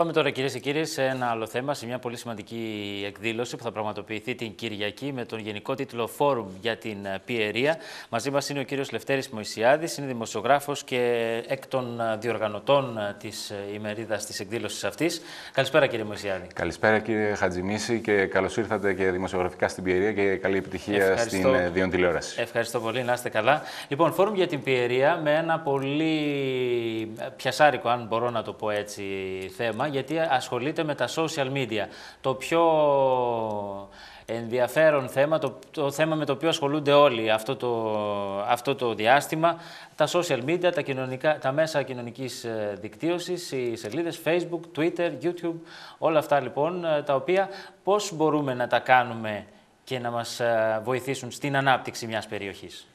Πάμε τώρα κυρίες και κύριοι σε ένα άλλο θέμα, σε μια πολύ σημαντική εκδήλωση που θα πραγματοποιηθεί την Κυριακή με τον γενικό τίτλο Φόρουμ για την Πιερία. Μαζί μας είναι ο κύριος Λευτέρης Μωησιάδη, είναι δημοσιογράφος και εκ των διοργανωτών της ημερίδας της εκδήλωσης αυτής. Καλησπέρα κύριε Μωησιάδη. Καλησπέρα κύριε Χατζημίση και καλώς ήρθατε και δημοσιογραφικά στην Πιερία και καλή επιτυχία στην ε, Διόν Τηλεόραση. Ευχαριστώ πολύ, να είστε καλά. Λοιπόν, Φόρουμ για την Πιερία με ένα πολύ πιασάρικο, αν μπορώ να το πω έτσι, θέμα γιατί ασχολείται με τα social media. Το πιο ενδιαφέρον θέμα, το, θέμα με το οποίο ασχολούνται όλοι αυτό το, αυτό το διάστημα, τα social media, τα, κοινωνικά, τα μέσα κοινωνικής ε, δικτύωσης, οι σελίδες Facebook, Twitter, YouTube, όλα αυτά λοιπόν, ε, τα οποία πώς μπορούμε να τα κάνουμε και να μας ε, βοηθήσουν στην ανάπτυξη μιας περιοχής.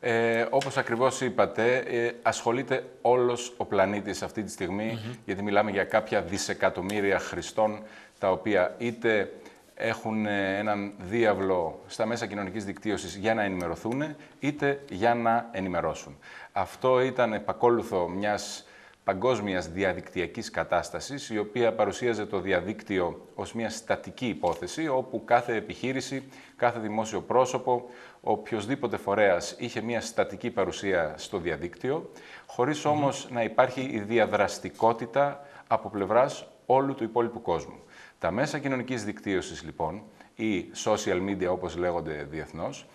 Ε, όπως ακριβώς είπατε, ε, ασχολείται όλος ο πλανήτης αυτή τη στιγμή, γιατί μιλάμε για κάποια δισεκατομμύρια χρηστών, τα οποία είτε έχουν ε, έναν διάβλο στα μέσα κοινωνικής δικτύωσης για να ενημερωθούν, είτε για να ενημερώσουν. Αυτό ήταν επακόλουθο μιας παγκόσμιας διαδικτυακής κατάστασης, η οποία παρουσίαζε το διαδίκτυο ως μια στατική υπόθεση, όπου κάθε επιχείρηση, κάθε δημόσιο πρόσωπο, οποιοδήποτε φορέας είχε μια στατική παρουσία στο διαδίκτυο, χωρίς όμως να υπάρχει η διαδραστικότητα από πλευράς όλου του υπόλοιπου κόσμου. Τα μέσα κοινωνικής δικτύωσης, λοιπόν, ή social media, όπως λέγονται διεθνώς,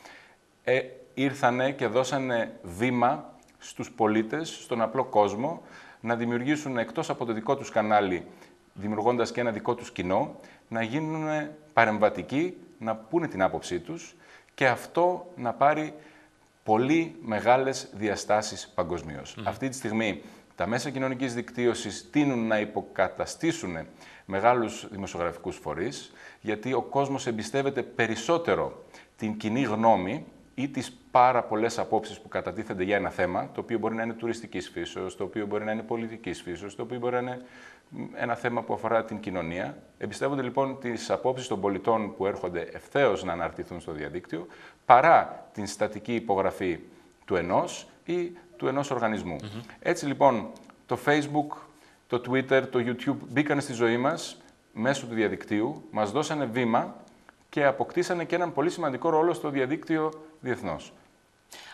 ε, ήρθανε και δώσανε βήμα στους πολίτες, στον απλό κόσμο, να δημιουργήσουν εκτός από το δικό τους κανάλι, δημιουργώντας και ένα δικό τους κοινό, να γίνουν παρεμβατικοί, να πούνε την άποψή τους και αυτό να πάρει πολύ μεγάλες διαστάσεις παγκοσμίως. Αυτή τη στιγμή τα μέσα κοινωνικής δικτύωσης τείνουν να υποκαταστήσουν μεγάλους δημοσιογραφικούς φορείς, γιατί ο κόσμος εμπιστεύεται περισσότερο την κοινή γνώμη ή τις πάρα πολλές απόψεις που κατατίθενται για ένα θέμα, το οποίο μπορεί να είναι τουριστικής φύσεως, το οποίο μπορεί να είναι πολιτικής φύσεως, το οποίο μπορεί να είναι ένα θέμα που αφορά την κοινωνία. Εμπιστεύονται λοιπόν τις απόψεις των πολιτών που έρχονται ευθέως να αναρτηθούν στο διαδίκτυο, παρά την στατική υπογραφή του ενός ή του ενός οργανισμού. Έτσι λοιπόν το Facebook, το Twitter, το YouTube μπήκαν στη ζωή μας μέσω του διαδικτύου, μας δώσανε βήμα και αποκτήσανε και έναν πολύ σημαντικό ρόλο στο διαδίκτυο διεθνώς.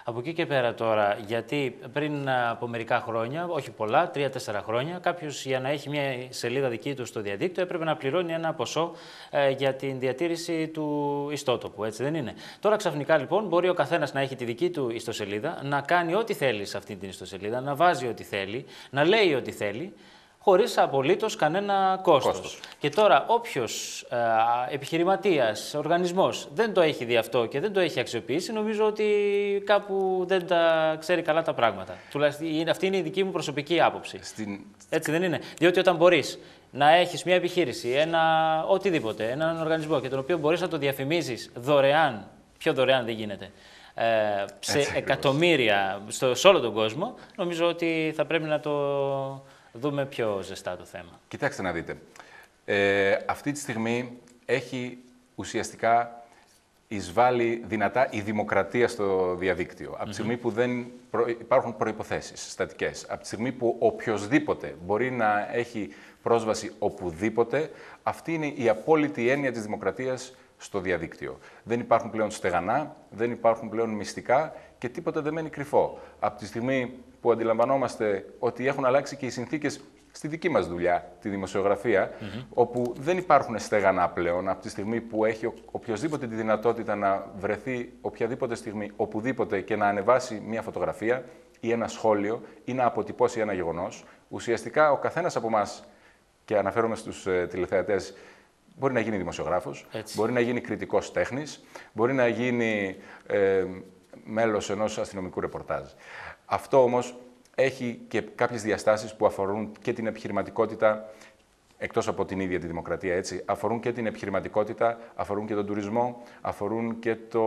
Από εκεί και πέρα τώρα, γιατί πριν από μερικά χρόνια, όχι πολλά, τρία-τέσσερα χρόνια, κάποιος για να έχει μια σελίδα δική του στο διαδίκτυο έπρεπε να πληρώνει ένα ποσό ε, για την διατήρηση του ιστότοπου, έτσι δεν είναι. Τώρα ξαφνικά λοιπόν μπορεί ο καθένας να έχει τη δική του ιστοσελίδα, να κάνει ό,τι θέλει σε αυτή την ιστοσελίδα, να βάζει ό,τι θέλει, να λέει ό,τι θέλει χωρίς απολύτως κανένα κόστος. Και τώρα, όποιος ε, επιχειρηματίας, οργανισμός δεν το έχει δει αυτό και δεν το έχει αξιοποιήσει, νομίζω ότι κάπου δεν τα ξέρει καλά τα πράγματα. Τουλάχιστον αυτή είναι η δική μου προσωπική άποψη. Στην... Έτσι δεν είναι. Διότι όταν μπορείς να έχεις μια επιχείρηση, ένα οτιδήποτε, έναν οργανισμό και τον οποίο μπορείς να το διαφημίζεις δωρεάν, πιο δωρεάν δεν γίνεται, ε, σε εκατομμύρια σε όλο τον κόσμο, νομίζω ότι θα πρέπει να το δούμε πιο ζεστά το θέμα. Κοιτάξτε να δείτε. Ε, αυτή τη στιγμή έχει ουσιαστικά εισβάλλει δυνατά η δημοκρατία στο διαδίκτυο. Από τη στιγμή που δεν υπάρχουν προϋποθέσεις στατικές, από τη στιγμή που οποιοδήποτε μπορεί να έχει πρόσβαση οπουδήποτε, αυτή είναι η απόλυτη έννοια της δημοκρατίας στο διαδίκτυο. Δεν υπάρχουν πλέον στεγανά, δεν υπάρχουν πλέον μυστικά και τίποτα δεν μένει κρυφό. Από τη στιγμή που αντιλαμβανόμαστε ότι έχουν αλλάξει και οι συνθήκες στη δική μας δουλειά, τη δημοσιογραφια όπου δεν υπάρχουν στεγανά πλέον από τη στιγμή που έχει οποιοδήποτε τη δυνατότητα να βρεθεί οποιαδήποτε στιγμή, οπουδήποτε και να ανεβάσει μια φωτογραφία ή ένα σχόλιο ή να αποτυπώσει ένα γεγονός. Ουσιαστικά ο καθένας από εμάς και αναφέρομαι στους ε, τηλεθεατές Μπορεί να γίνει δημοσιογράφος, μπορεί να γίνει κριτικός τέχνης, μπορεί να γίνει ε, μέλος ενός αστυνομικού ρεπορτάζ. Αυτό όμως έχει και κάποιες διαστάσεις που αφορούν και την επιχειρηματικότητα εκτός από την ίδια τη δημοκρατία έτσι, αφορούν και την επιχειρηματικότητα, αφορούν και τον τουρισμό, αφορούν και το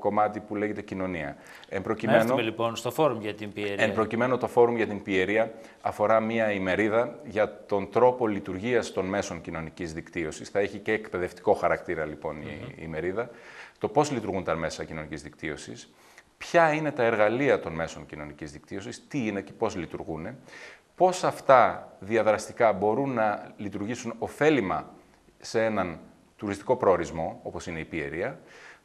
κομμάτι που λέγεται κοινωνία. Εν προκειμένου, έρθουμε λοιπόν στο φόρουμ για την πιερία. Εν προκειμένου το φόρουμ για την πιερία αφορά μία ημερίδα για τον τρόπο λειτουργίας των μέσων κοινωνικής δικτύωσης. Θα έχει και εκπαιδευτικό χαρακτήρα λοιπόν η ημερίδα. Το πώς λειτουργούν τα μέσα κοινωνικής δικτύωσης, ποια είναι τα εργαλεία των μέσων κοινωνικής δικτύωσης, τι είναι και πώς λειτουργούν, πώς αυτά διαδραστικά μπορούν να λειτουργήσουν ωφέλιμα σε έναν τουριστικό προορισμό, όπως είναι η Πιερία,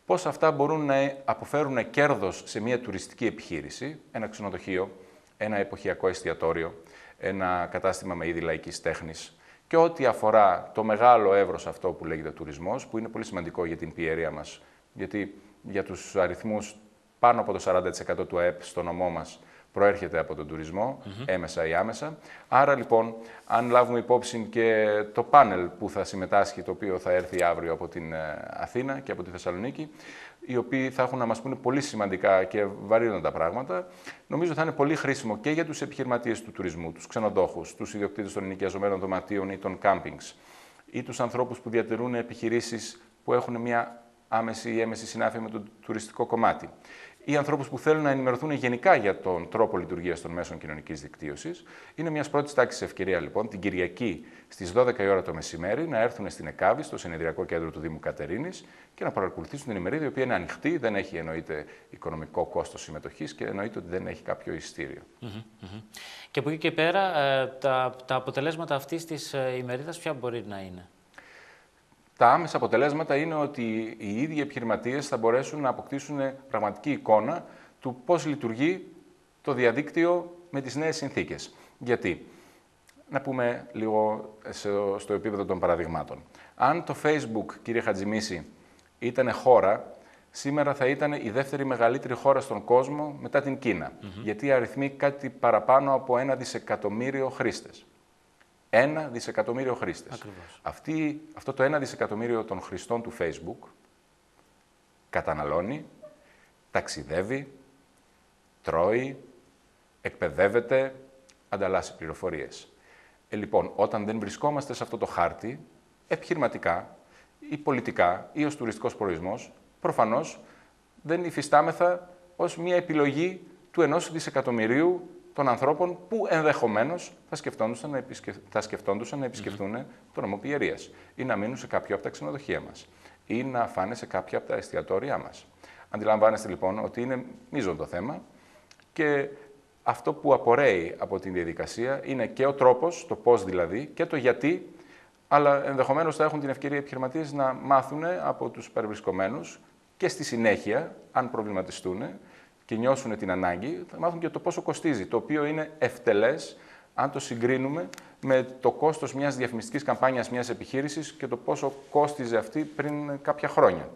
πώς αυτά μπορούν να αποφέρουν κέρδος σε μια τουριστική επιχείρηση, ένα ξενοδοχείο, ένα εποχιακό εστιατόριο, ένα κατάστημα με είδη λαϊκής τέχνης και ό,τι αφορά το μεγάλο εύρος αυτό που λέγεται τουρισμός, που είναι πολύ σημαντικό για την πιερία μας, γιατί για τους αριθμούς πάνω από το 40% του ΑΕΠ στο νομό μας προέρχεται από τον τουρισμο έμεσα ή άμεσα. Άρα λοιπόν, αν λάβουμε υπόψη και το πάνελ που θα συμμετάσχει, το οποίο θα έρθει αύριο από την ε, Αθήνα και από τη Θεσσαλονίκη, οι οποίοι θα έχουν να μας πούνε πολύ σημαντικά και βαρύνοντα πράγματα, νομίζω θα είναι πολύ χρήσιμο και για τους επιχειρηματίες του τουρισμού, τους ξενοδόχους, τους ιδιοκτήτες των ενοικιαζομένων δωματίων ή των κάμπινγκς, ή τους ανθρώπους που διατηρούν επιχειρήσεις που έχουν μια άμεση ή έμεση συνάφεια με το τουριστικό κομμάτι. Οι ανθρώπους που θέλουν να ενημερωθούν γενικά για τον τρόπο λειτουργίας των μέσων κοινωνικής δικτύωσης. Είναι μιας πρώτης τάξης ευκαιρία λοιπόν την Κυριακή στις 12 η ώρα το μεσημέρι να έρθουν στην ΕΚΑΒΗ, στο συνεδριακό κέντρο του Δήμου Κατερίνης και να παρακολουθήσουν την ημερίδα, η οποία είναι ανοιχτή, δεν έχει εννοείται οικονομικό κόστος συμμετοχής και εννοείται ότι δεν έχει κάποιο Και από εκεί και πέρα, ε, τα, τα αποτελέσματα αυτής της ε, ημερίδας ποια μπορεί να είναι. Τα άμεσα αποτελέσματα είναι ότι οι ίδιοι επιχειρηματίες θα μπορέσουν να αποκτήσουν πραγματική εικόνα του πώς λειτουργεί το διαδίκτυο με τις νέες συνθήκες. Γιατί, να πούμε λίγο στο επίπεδο των παραδειγμάτων. Αν το Facebook, κύριε Χατζημίση, ήταν χώρα, σήμερα θα ήταν η δεύτερη μεγαλύτερη χώρα στον κόσμο μετά την Κίνα. Mm-hmm. Γιατί αριθμεί κάτι παραπάνω από ένα δισεκατομμύριο χρήστες ένα δισεκατομμύριο χρήστες. Αυτό το ένα δισεκατομμύριο των χρηστών του Facebook καταναλώνει, ταξιδεύει, τρώει, εκπαιδεύεται, ανταλλάσσει πληροφορίες. Ε, λοιπόν, όταν δεν βρισκόμαστε σε αυτό το χάρτη, επιχειρηματικά ή πολιτικά ή ως τουριστικός προορισμός, προφανώς δεν υφιστάμεθα ως μια επιλογή του ενός δισεκατομμυρίου των ανθρώπων που ενδεχομένως θα σκεφτόντουσαν να, επισκεφ... θα σκεφτόντουσαν να επισκεφτούν mm-hmm. ή να μείνουν σε κάποιο από τα ξενοδοχεία μας ή να φάνε σε κάποια από τα εστιατόρια μας. Αντιλαμβάνεστε λοιπόν ότι είναι μείζον το θέμα και αυτό που απορρέει από την διαδικασία είναι και ο τρόπος, το πώς δηλαδή και το γιατί, αλλά ενδεχομένως θα έχουν την ευκαιρία οι επιχειρηματίες να μάθουν από τους παρευρισκομένους και στη συνέχεια, αν προβληματιστούν, και νιώσουν την ανάγκη, θα μάθουν και το πόσο κοστίζει, το οποίο είναι ευτελές αν το συγκρίνουμε με το κόστος μιας διαφημιστικής καμπάνιας μιας επιχείρησης και το πόσο κόστιζε αυτή πριν κάποια χρόνια.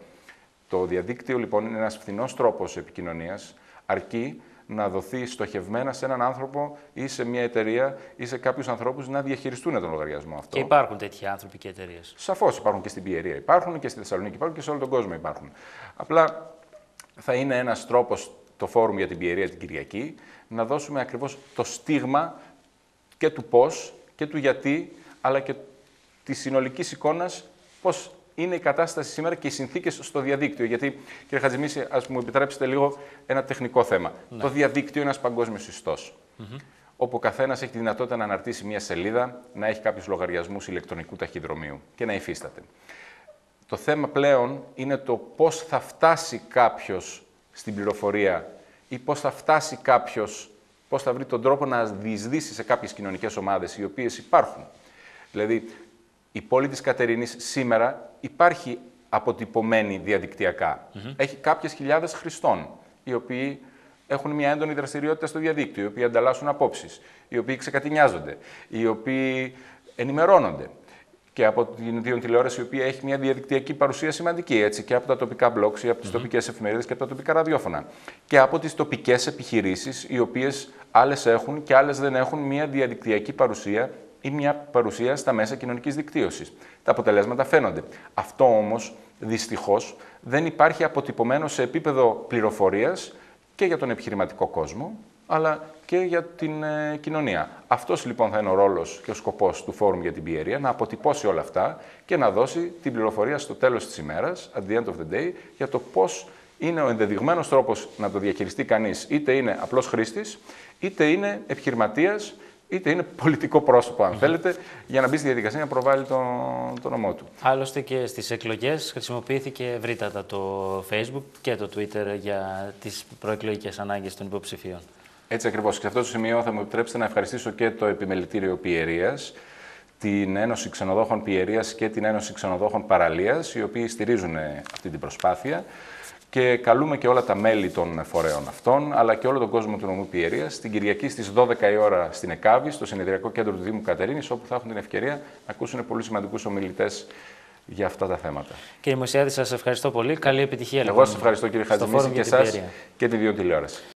Το διαδίκτυο λοιπόν είναι ένας φθηνός τρόπος επικοινωνίας, αρκεί να δοθεί στοχευμένα σε έναν άνθρωπο ή σε μια εταιρεία ή σε κάποιους ανθρώπους να διαχειριστούν τον λογαριασμό αυτό. Και υπάρχουν τέτοιοι άνθρωποι και εταιρείες. Σαφώς υπάρχουν και στην Πιερία υπάρχουν και στη Θεσσαλονίκη υπάρχουν και σε όλο τον κόσμο υπάρχουν. Απλά θα είναι ένας τρόπος το Φόρουμ για την Πιερία την Κυριακή, να δώσουμε ακριβώς το στίγμα και του πώς και του γιατί, αλλά και της συνολικής εικόνας πώς είναι η κατάσταση σήμερα και οι συνθήκες στο διαδίκτυο. Γιατί, κύριε Χατζημίση, ας μου επιτρέψετε λίγο ένα τεχνικό θέμα. Ναι. Το διαδίκτυο είναι ένας παγκόσμιος ιστός. Mm-hmm όπου ο καθένας έχει τη δυνατότητα να αναρτήσει μια σελίδα, να έχει κάποιους λογαριασμούς ηλεκτρονικού ταχυδρομείου και να υφίσταται. Το θέμα πλέον είναι το πώς θα φτάσει κάποιος στην πληροφορία ή πώς θα φτάσει κάποιος, πώς θα βρει τον τρόπο να διεισδύσει σε κάποιες κοινωνικές ομάδες οι οποίες υπάρχουν. Δηλαδή, η πόλη της Κατερίνης σήμερα υπάρχει αποτυπωμένη Έχει κάποιες χιλιάδες χρηστών, οι οποίοι έχουν μια έντονη δραστηριότητα στο διαδίκτυο, οι οποίοι ανταλλάσσουν απόψεις, οι οποίοι ξεκατηνιάζονται, οι οποίοι ενημερώνονται και από την Ιδίων Τηλεόραση, η οποία έχει μια διαδικτυακή παρουσία σημαντική, έτσι, και από τα τοπικά blogs, ή από τις mm -hmm. τοπικές εφημερίδες και από τα τοπικά ραδιόφωνα. Και από τις τοπικές επιχειρήσεις, οι οποίες άλλες έχουν και άλλες δεν έχουν μια διαδικτυακή παρουσία ή μια παρουσία στα μέσα κοινωνικής δικτύωσης. Τα αποτελέσματα φαίνονται. Αυτό όμως, δυστυχώς, δεν υπάρχει αποτυπωμένο σε επίπεδο πληροφορίας και για τον επιχειρηματικό κόσμο αλλά και για την ε, κοινωνία. Αυτός λοιπόν θα είναι ο ρόλος και ο σκοπός του Φόρουμ για την Πιερία, να αποτυπώσει όλα αυτά και να δώσει την πληροφορία στο τέλος της ημέρας, at the end of the day, για το πώς είναι ο ενδεδειγμένος τρόπος να το διαχειριστεί κανείς, είτε είναι απλός χρήστης, είτε είναι επιχειρηματίας, είτε είναι πολιτικό πρόσωπο, αν θέλετε, για να μπει στη διαδικασία να προβάλλει τον, τον νομό του. Άλλωστε και στις εκλογές χρησιμοποιήθηκε ευρύτατα το Facebook και το Twitter για τις προεκλογικές ανάγκες των υποψηφίων. Έτσι ακριβώς. Και σε αυτό το σημείο θα μου επιτρέψετε να ευχαριστήσω και το Επιμελητήριο Πιερίας, την Ένωση Ξενοδόχων Πιερίας και την Ένωση Ξενοδόχων Παραλίας, οι οποίοι στηρίζουν ε, αυτή την προσπάθεια. Και καλούμε και όλα τα μέλη των φορέων αυτών, αλλά και όλο τον κόσμο του νομού Πιερίας, την Κυριακή στις 12 η ώρα στην ΕΚΑΒΗ, στο συνεδριακό κέντρο του Δήμου Κατερίνης, όπου θα έχουν την ευκαιρία να ακούσουν πολύ σημαντικούς ομιλητές για αυτά τα θέματα. Κύριε Μωσιάδη, σας ευχαριστώ πολύ. Καλή επιτυχία. Εγώ λοιπόν, σας ευχαριστώ κύριε Χατζημίση και εσά και την δύο τηλεόραση.